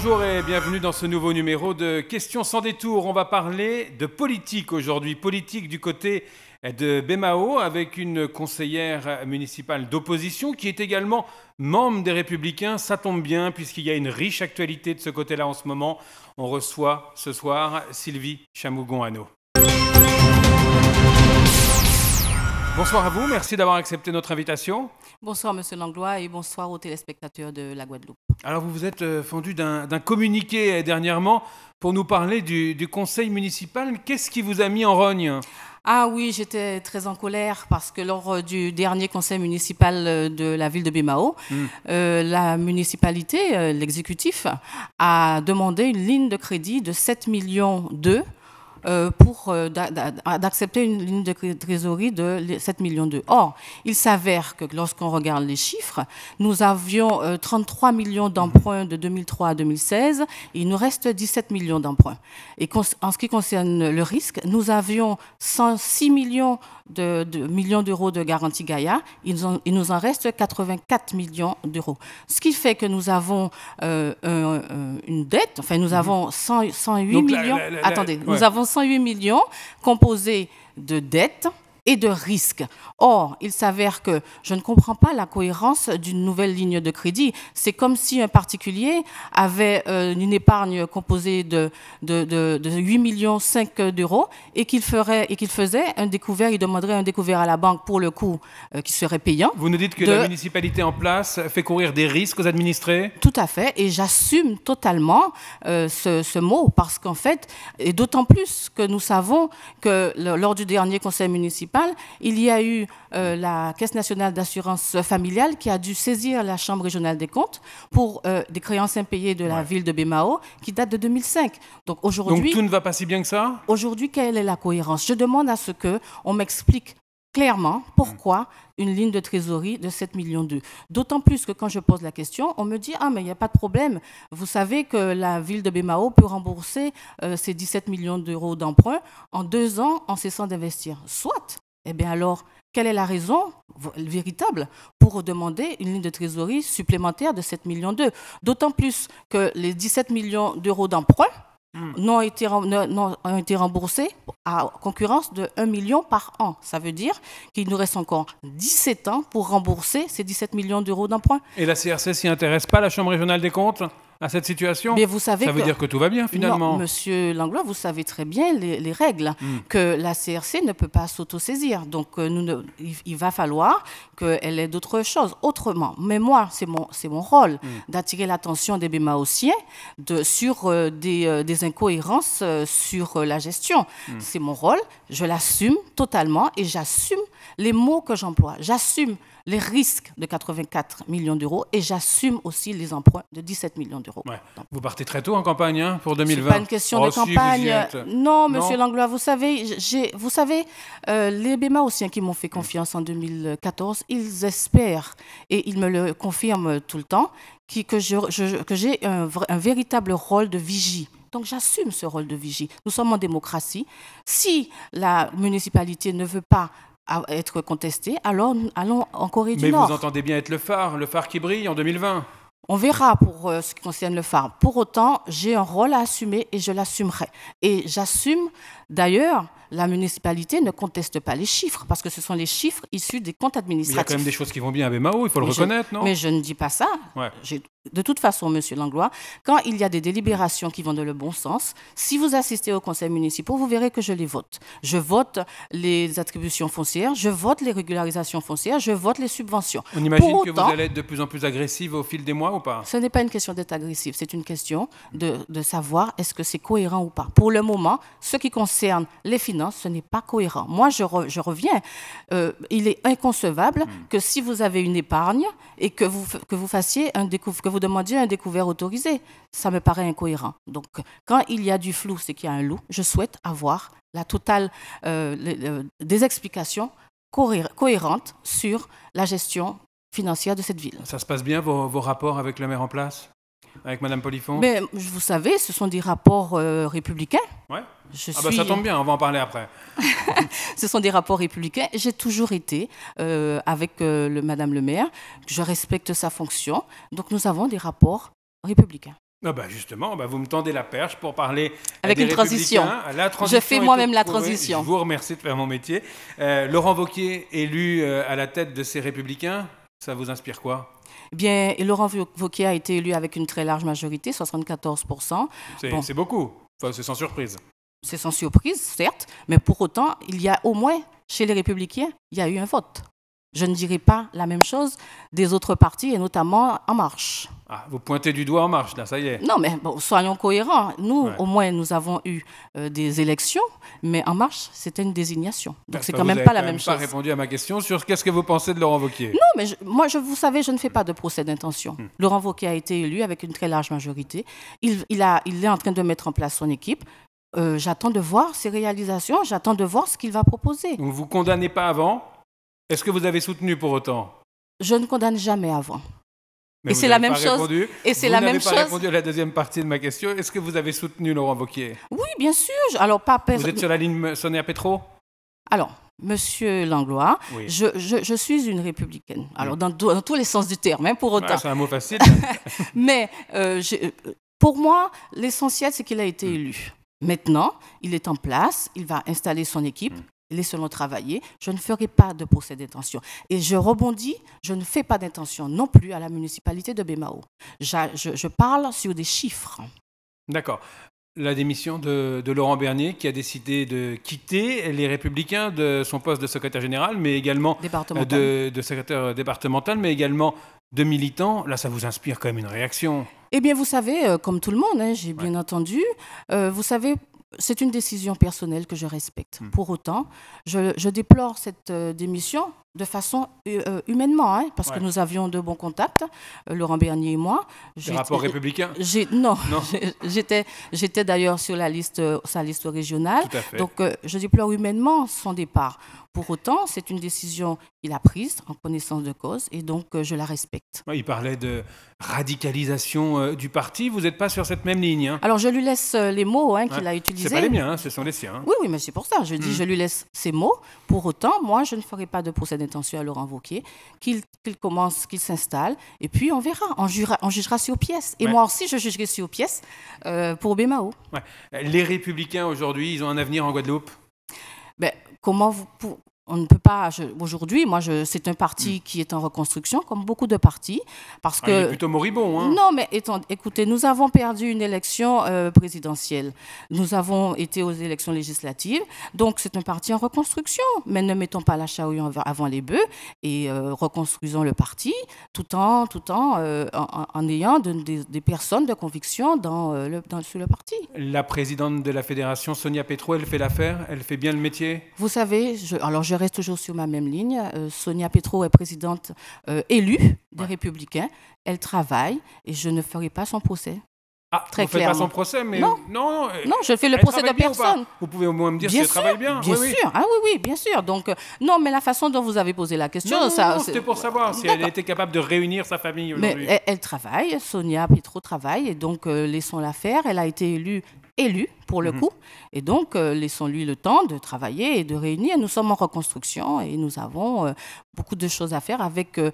Bonjour et bienvenue dans ce nouveau numéro de Questions sans détour. On va parler de politique aujourd'hui, politique du côté de Bémao avec une conseillère municipale d'opposition qui est également membre des Républicains. Ça tombe bien puisqu'il y a une riche actualité de ce côté-là en ce moment. On reçoit ce soir Sylvie chamougon anneau Bonsoir à vous, merci d'avoir accepté notre invitation. Bonsoir Monsieur Langlois et bonsoir aux téléspectateurs de la Guadeloupe. Alors vous vous êtes euh, fondu d'un communiqué euh, dernièrement pour nous parler du, conseil municipal. Qu'est-ce qui vous a mis en rogne ah oui, j'étais très en colère parce que lors euh, du dernier conseil municipal de la ville de Bimao, hmm. la municipalité, l'exécutif, a demandé une ligne de crédit de 7 millions d'euros euh, pour euh, d'accepter une ligne de trésorerie de 7 millions d'euros. Or, il s'avère que lorsqu'on regarde les chiffres, nous avions 33 euh, millions d'emprunts de 2003 à 2016, il nous reste 17 millions d'emprunts. Et en ce qui concerne le risque, nous avions 106 millions de, millions d'euros de garantie Gaïa, il, il, nous en reste 84 millions d'euros. Ce qui fait que nous avons une dette, enfin nous mm-hmm. avons 108 millions. attendez, nous avons 108 millions composés de dettes, et de risque. Or, il s'avère que je ne comprends pas la cohérence d'une nouvelle ligne de crédit. C'est comme si un particulier avait euh, une épargne composée de, de, 8 millions d'euros et qu'il ferait et qu'il faisait un découvert, il demanderait un découvert à la banque pour le coût euh, qui serait payant. Vous nous dites que la municipalité en place fait courir des risques aux administrés Tout à fait, et j'assume totalement euh, ce, mot parce qu'en fait, et d'autant plus que nous savons que lors du dernier conseil municipal, il y a eu euh, la Caisse nationale d'assurance familiale qui a dû saisir la Chambre régionale des comptes pour euh, des créances impayées de la ville de Bémao qui date de 2005. Donc aujourd'hui. tout ne va pas si bien que ça Aujourd'hui, quelle est la cohérence Je demande à ce qu'on m'explique clairement pourquoi une ligne de trésorerie de 7 millions d'euros. D'autant plus que quand je pose la question, on me dit Ah, mais il n'y a pas de problème. Vous savez que la ville de Bémao peut rembourser euh, ses 17 millions d'euros d'emprunt en deux ans en cessant d'investir. Soit, eh bien alors, quelle est la raison véritable pour demander une ligne de trésorerie supplémentaire de 7 millions d'euros D'autant plus que les 17 millions d'euros d'emprunt hmm. n'ont été, ont été remboursés à concurrence de 1 million par an. Ça veut dire qu'il nous reste encore 17 ans pour rembourser ces 17 millions d'euros d'emprunt. Et la CRC s'y intéresse pas, la Chambre régionale des comptes à cette situation. ça veut dire que tout va bien finalement. monsieur Langlois, vous savez très bien les, règles hmm. que la CRC ne peut pas s'autosaisir. Donc euh, il, va falloir qu'elle ait d'autres choses autrement. Mais moi, c'est mon mon rôle hmm. d'attirer l'attention des Bémaossiens de sur euh, euh, des, incohérences sur la gestion. Hmm. C'est mon rôle, je l'assume totalement et j'assume les mots que j'emploie. J'assume les risques de 84 millions d'euros et j'assume aussi les emprunts de 17 millions d'euros. Vous partez très tôt en campagne hein, pour 2020 pas une question de oh, campagne. non, monsieur Langlois, vous savez, vous savez euh, les hein, qui m'ont fait confiance en 2014, ils espèrent, et ils me le confirment tout le temps, qui, que j'ai un, un véritable rôle de vigie. Donc j'assume ce rôle de vigie. Nous sommes en démocratie. Si la municipalité ne veut pas à être contesté, alors allons en Corée du Nord. Mais vous entendez bien être le phare, le phare qui brille en 2020 on verra pour euh, ce qui concerne le phare. Pour autant, j'ai un rôle à assumer et je l'assumerai. Et j'assume d'ailleurs la municipalité ne conteste pas les chiffres, parce que ce sont les chiffres issus des comptes administratifs. Mais il y a quand même des choses qui vont bien à Mao, il faut le reconnaître, non Mais je ne dis pas ça. De toute façon, Monsieur Langlois, quand il y a des délibérations qui vont dans le bon sens, si vous assistez au conseil municipal, vous verrez que je les vote. Je vote les attributions foncières, je vote les régularisations foncières, je vote les subventions. On imagine que vous allez être de plus en plus agressive au fil des mois ou pas Ce n'est pas une question d'être agressive, c'est une question de savoir est-ce que c'est cohérent ou pas. Pour le moment, ce qui concerne les finances, non, ce n'est pas cohérent. Moi, je, reviens. Euh, il est inconcevable hmm. que si vous avez une épargne et que vous, fassiez un que vous demandiez un découvert autorisé, ça me paraît incohérent. Donc, quand il y a du flou, c'est qu'il y a un loup. Je souhaite avoir la totale euh, des explications cohérentes sur la gestion financière de cette ville. Ça se passe bien, vos, rapports avec le maire en place avec Madame Polifon Mais vous savez, ce sont des rapports euh, républicains. Ouais. Je ah bah, ça tombe bien, on va en parler après. ce sont des rapports républicains. J'ai toujours été euh, avec Mme euh, le, Madame le maire. Je respecte sa fonction. Donc nous avons des rapports républicains. Ah bah justement, bah, vous me tendez la perche pour parler avec des une transition. La transition. Je fais moi-même la transition. Je vous remercie de faire mon métier. Laurent Vauquier, élu à la tête de ces Républicains, ça vous inspire quoi eh Bien, Laurent Vauquier a été élu avec une très large majorité, 74%. C'est beaucoup, c'est sans surprise. C'est sans surprise, certes, mais pour autant, il y a au moins, chez les républicains, il y a eu un vote. Je ne dirai pas la même chose des autres partis, et notamment En Marche. Ah, vous pointez du doigt En Marche, là, ça y est. Non, mais soyons cohérents. Nous, au moins, nous avons eu euh, des élections, mais En Marche, c'était une désignation. Donc, c'est quand même pas la même, chose. Vous n'avez pas répondu à ma question sur qu'est-ce que vous pensez de Laurent Wauquiez. Non, mais moi, je, vous savez, je ne fais pas de procès d'intention. Hmm. Laurent Wauquiez a été élu avec une très large majorité. Il, a, il est en train de mettre en place son équipe. Euh, j'attends de voir ses réalisations, j'attends de voir ce qu'il va proposer. ne vous condamnez pas avant est-ce que vous avez soutenu pour autant Je ne condamne jamais avant. Mais et c'est la même chose. Et c'est la même pas répondu à la deuxième partie de ma question. Est-ce que vous avez soutenu Laurent Vauquier Oui, bien sûr. Alors pas. Vous êtes sur la ligne à Petro Alors, Monsieur Langlois, je, suis une républicaine. Alors, dans, tous les sens du terme, même hein, pour autant. Bah, c'est un mot facile. Mais euh, euh, pour moi, l'essentiel, c'est qu'il a été hmm. élu. Maintenant, il est en place, il va installer son équipe, hmm laissons-le travailler. Je ne ferai pas de procès d'intention. Et je rebondis, je ne fais pas d'intention non plus à la municipalité de Bémao. Je, parle sur des chiffres. D'accord. La démission de, Laurent Bernier, qui a décidé de quitter les Républicains de son poste de secrétaire général, mais également euh, de, de secrétaire départemental, mais également de militant, là, ça vous inspire quand même une réaction. Eh bien, vous savez, euh, comme tout le monde, hein, j'ai bien entendu, euh, vous savez, c'est une décision personnelle que je respecte. Hmm. Pour autant, je, déplore cette euh, démission de façon euh, euh, humainement, hein, parce que nous avions de bons contacts, euh, Laurent Bernier et moi. Le rapport républicain Non, non. j'étais d'ailleurs sur la liste, sa liste régionale. Donc je déplore humainement son départ. Pour autant, c'est une décision qu'il a prise en connaissance de cause et donc je la respecte. il parlait de radicalisation du parti. Vous n'êtes pas sur cette même ligne. Hein Alors je lui laisse les mots hein, qu'il a utilisés. Ce pas les miens, ce sont les siens. Oui, oui, mais c'est pour ça. Je dis, hmm. je lui laisse ces mots. Pour autant, moi, je ne ferai pas de procès attention à Laurent Wauquiez, qu'il commence, qu'il s'installe, et puis on verra, on, jugera sur pièces. Et moi aussi, je jugerai sur pièce pièces euh, pour Bémao. Les républicains aujourd'hui, ils ont un avenir en Guadeloupe ben, comment vous, on ne peut pas. Aujourd'hui, moi, c'est un parti hmm. qui est en reconstruction, comme beaucoup de partis, parce que. Ah, il est plutôt moribond. Hein. Non, mais écoutez, nous avons perdu une élection euh, présidentielle. Nous avons été aux élections législatives, donc c'est un parti en reconstruction. Mais ne mettons pas la chaouille avant les bœufs et euh, reconstruisons le parti, tout en, tout en, euh, en, ayant des personnes de conviction dans, le, sur le parti. La présidente de la fédération, Sonia Petro, elle fait l'affaire, elle fait bien le métier. Vous savez, alors je reste toujours sur ma même ligne. Euh, Sonia Petro est présidente euh, élue des Républicains. Elle travaille et je ne ferai pas son procès. Ah, très vous ne Faites pas son procès, mais non, non, non, euh, je fais le procès de personne. Vous pouvez au moins me dire si elle travaille bien. Bien sûr, ah oui, oui, bien sûr. Donc non, mais la façon dont vous avez posé la question, non, c'était pour savoir si elle était capable de réunir sa famille aujourd'hui. Elle, travaille, Sonia Petro travaille, et donc laissons-la faire. Elle a été élue Élu, pour le mhm. coup. Et donc, euh, laissons-lui le temps de travailler et de réunir. Nous sommes en reconstruction et nous avons euh, beaucoup de choses à faire avec euh,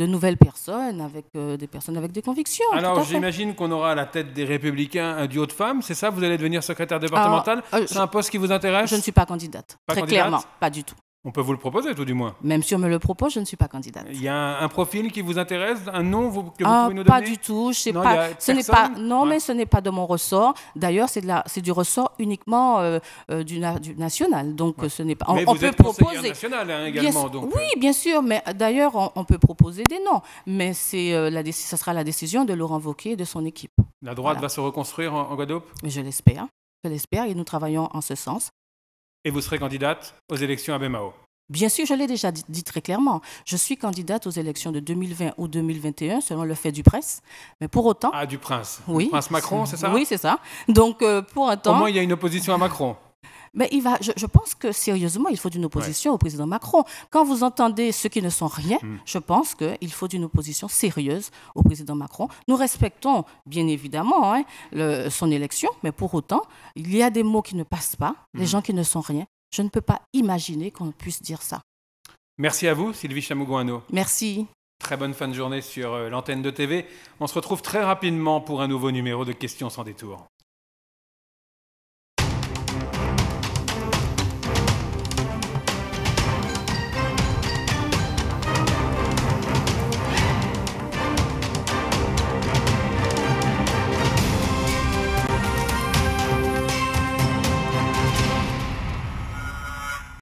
de nouvelles personnes, avec des personnes avec des convictions. Alors, j'imagine qu'on aura à la tête des Républicains un duo de femmes, c'est ça Vous allez devenir secrétaire départementale C'est un poste qui vous intéresse Je ne suis pas candidate, très clairement, pas du tout. On peut vous le proposer, tout du moins. Même si on me le propose, je ne suis pas candidate. Il y a un, profil qui vous intéresse, un nom que vous ah, pouvez nous donner Pas du tout. Je sais non, pas. Ce n'est pas. Non, mais ce n'est pas de mon ressort. D'ailleurs, c'est c'est du ressort uniquement euh, euh, du, national. Donc, ce n'est pas. On, mais peut proposer. National, hein, également, oui, euh. bien sûr. Mais d'ailleurs, on, peut proposer des noms. Mais c'est la ça sera la décision de Laurent Wauquiez et de son équipe. La droite va se reconstruire en, Guadeloupe. je l'espère. Je l'espère. Et nous travaillons en ce sens et vous serez candidate aux élections à Bemao Bien sûr, je l'ai déjà dit, très clairement. Je suis candidate aux élections de 2020 ou 2021, selon le fait du presse, Mais pour autant. Ah, du prince. Oui. prince Macron, c'est ça Oui, c'est ça. Donc, euh, pour autant. Comment il y a une opposition à Macron. Mais il je, pense que sérieusement, il faut d'une opposition au président Macron. Quand vous entendez ceux qui ne sont rien, hmm. je pense qu'il faut d'une opposition sérieuse au président Macron. Nous respectons bien évidemment hein, son élection, mais pour autant, il y a des mots qui ne passent pas, des hmm. gens qui ne sont rien. Je ne peux pas imaginer qu'on puisse dire ça. Merci à vous, Sylvie Chamougouano. Merci. Très bonne fin de journée sur euh, l'antenne de TV. On se retrouve très rapidement pour un nouveau numéro de Questions sans détour.